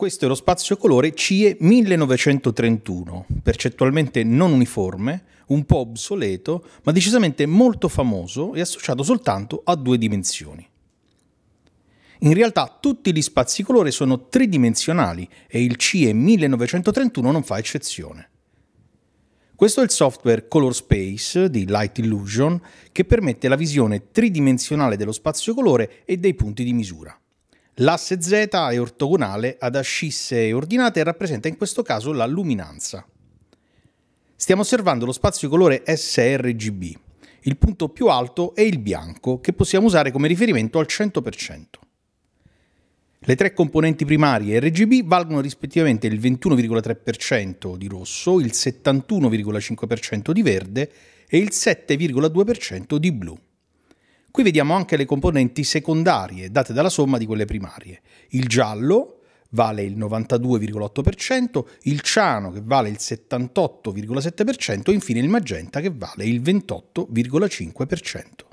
Questo è lo spazio colore CIE 1931, percettualmente non uniforme, un po' obsoleto, ma decisamente molto famoso e associato soltanto a due dimensioni. In realtà tutti gli spazi colore sono tridimensionali e il CIE 1931 non fa eccezione. Questo è il software Color Space di Light Illusion che permette la visione tridimensionale dello spazio colore e dei punti di misura. L'asse Z è ortogonale ad ascisse ordinate e rappresenta in questo caso la luminanza. Stiamo osservando lo spazio di colore sRGB, il punto più alto è il bianco, che possiamo usare come riferimento al 100%. Le tre componenti primarie RGB valgono rispettivamente il 21,3% di rosso, il 71,5% di verde e il 7,2% di blu. Qui vediamo anche le componenti secondarie date dalla somma di quelle primarie. Il giallo vale il 92,8%, il ciano che vale il 78,7% e infine il magenta che vale il 28,5%.